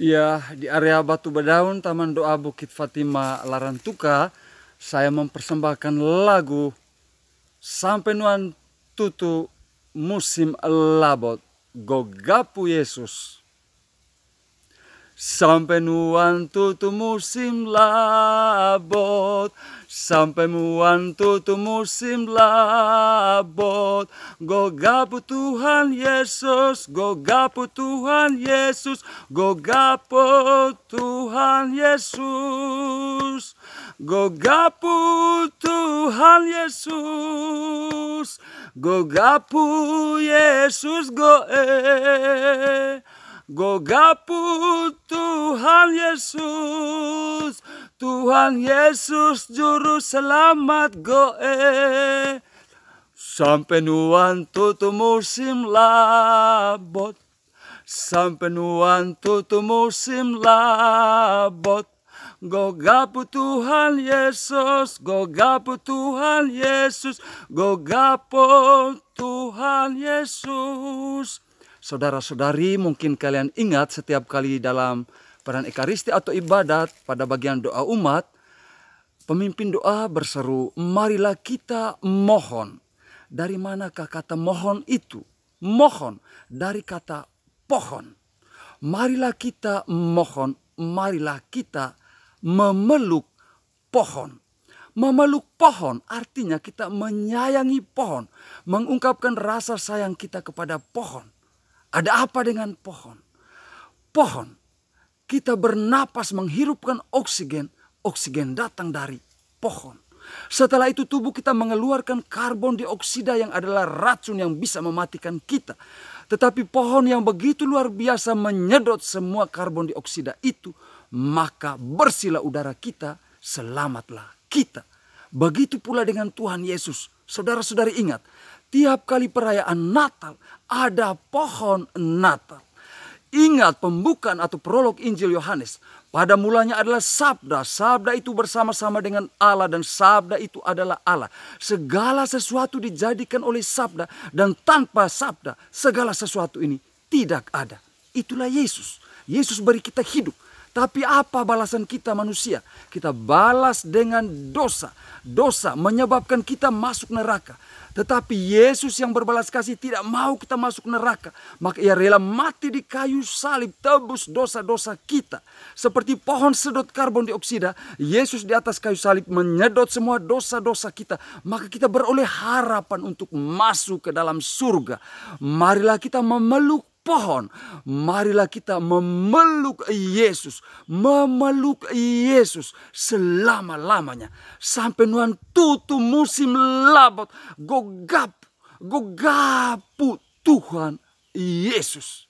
Ya, di area Batu Bedaun Taman Doa Bukit Fatima Larantuka, saya mempersembahkan lagu Sampai Nuan Tutu Musim Labot Gogapu Yesus. Sampai nuan tutu musim labot Sampai Nuan tutu musim labot Gogapu Tuhan Yesus, gogapu Tuhan Yesus, gogapu Tuhan Yesus. gogapu Tuhan Yesus, gogapu Yesus go Gogapu Tuhan Yesus, Tuhan Yesus juru selamat goe. Sampai nuan tutu musim labot Sampai nuan tutu musim labot Gogapu Tuhan Yesus, gogapu Tuhan Yesus, gogapu Tuhan Yesus. Saudara-saudari, mungkin kalian ingat setiap kali dalam peran ekaristi atau ibadat pada bagian doa umat, pemimpin doa berseru, marilah kita mohon dari manakah kata mohon itu? Mohon dari kata pohon. Marilah kita mohon, marilah kita memeluk pohon. Memeluk pohon artinya kita menyayangi pohon, mengungkapkan rasa sayang kita kepada pohon. Ada apa dengan pohon? Pohon, kita bernapas menghirupkan oksigen, oksigen datang dari pohon. Setelah itu tubuh kita mengeluarkan karbon dioksida yang adalah racun yang bisa mematikan kita. Tetapi pohon yang begitu luar biasa menyedot semua karbon dioksida itu, maka bersihlah udara kita, selamatlah kita. Begitu pula dengan Tuhan Yesus. Saudara-saudari ingat, tiap kali perayaan Natal ada pohon Natal. Ingat pembukaan atau prolog Injil Yohanes. Pada mulanya adalah sabda. Sabda itu bersama-sama dengan Allah dan sabda itu adalah Allah. Segala sesuatu dijadikan oleh sabda dan tanpa sabda segala sesuatu ini tidak ada. Itulah Yesus. Yesus beri kita hidup. Tapi apa balasan kita manusia? Kita balas dengan dosa. Dosa menyebabkan kita masuk neraka. Tetapi Yesus yang berbalas kasih tidak mau kita masuk neraka. Maka ia rela mati di kayu salib tebus dosa-dosa kita. Seperti pohon sedot karbon dioksida, Yesus di atas kayu salib menyedot semua dosa-dosa kita. Maka kita beroleh harapan untuk masuk ke dalam surga. Marilah kita memeluk pohon. Marilah kita memeluk Yesus, memeluk Yesus selama-lamanya. Sampai nuan tutu musim labot, gogap, gogapu Tuhan Yesus.